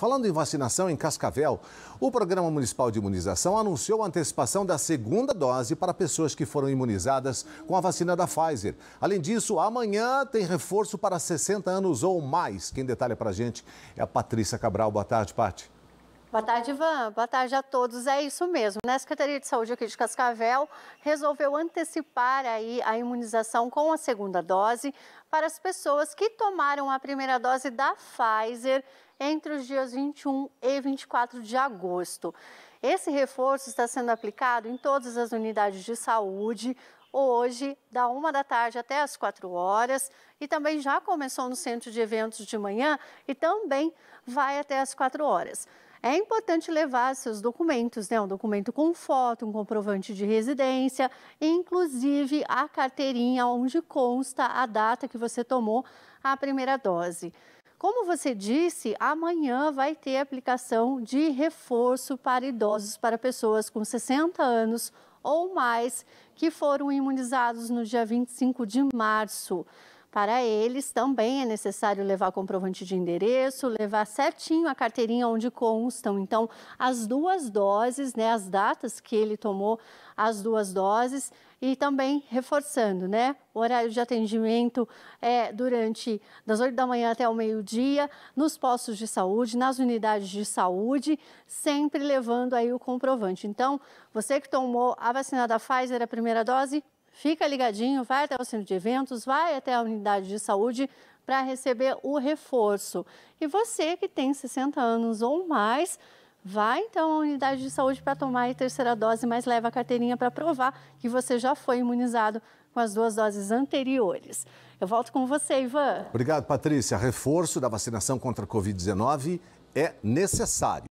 Falando em vacinação em Cascavel, o Programa Municipal de Imunização anunciou a antecipação da segunda dose para pessoas que foram imunizadas com a vacina da Pfizer. Além disso, amanhã tem reforço para 60 anos ou mais. Quem detalha para a gente é a Patrícia Cabral. Boa tarde, Paty. Boa tarde, Ivan. Boa tarde a todos. É isso mesmo, Na né? A Secretaria de Saúde aqui de Cascavel resolveu antecipar aí a imunização com a segunda dose para as pessoas que tomaram a primeira dose da Pfizer entre os dias 21 e 24 de agosto. Esse reforço está sendo aplicado em todas as unidades de saúde, hoje, da uma da tarde até as quatro horas, e também já começou no centro de eventos de manhã e também vai até as quatro horas é importante levar seus documentos, né? Um documento com foto, um comprovante de residência, inclusive a carteirinha onde consta a data que você tomou a primeira dose. Como você disse, amanhã vai ter aplicação de reforço para idosos, para pessoas com 60 anos ou mais que foram imunizados no dia 25 de março. Para eles, também é necessário levar comprovante de endereço, levar certinho a carteirinha onde constam. Então, as duas doses, né, as datas que ele tomou, as duas doses, e também reforçando, né? O horário de atendimento é durante das 8 da manhã até o meio-dia, nos postos de saúde, nas unidades de saúde, sempre levando aí o comprovante. Então, você que tomou a vacina da Pfizer, a primeira dose, Fica ligadinho, vai até o centro de eventos, vai até a unidade de saúde para receber o reforço. E você que tem 60 anos ou mais, Vai então à unidade de saúde para tomar a terceira dose, mas leva a carteirinha para provar que você já foi imunizado com as duas doses anteriores. Eu volto com você, Ivan. Obrigado, Patrícia. Reforço da vacinação contra a Covid-19 é necessário.